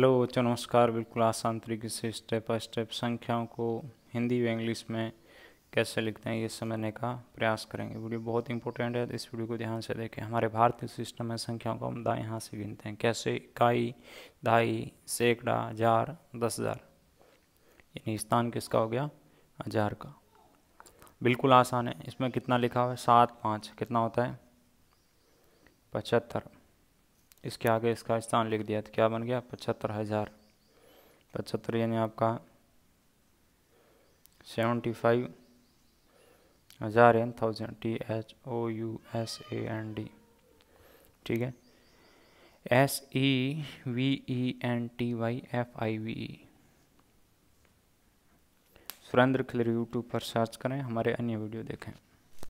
hello बच्चों नमस्कार बिल्कुल आसान तरीके से स्टेप बाय स्टेप संख्याओं को हिंदी व इंग्लिश में कैसे लिखते हैं ये समझने का प्रयास करेंगे वीडियो बहुत इंपॉर्टेंट है तो इस वीडियो को ध्यान से देखें हमारे भारतीय सिस्टम में संख्याओं को हम दाएँ यहाँ से गिनते हैं कैसे इकाई ढाई सैकड़ा हजार दस हज़ार यानी स्थान किसका हो गया हजार का बिल्कुल आसान है इसमें कितना लिखा हुआ है सात पाँच कितना होता है पचहत्तर इसके आगे इसका स्थान लिख दिया तो क्या बन गया पचहत्तर हज़ार पचहत्तर यानी आपका सेवेंटी फाइव हज़ार and thousand T H O U S A N D ठीक है S E V E N T Y F I V E Surendra Khilar YouTube पर सर्च करें हमारे अन्य वीडियो देखें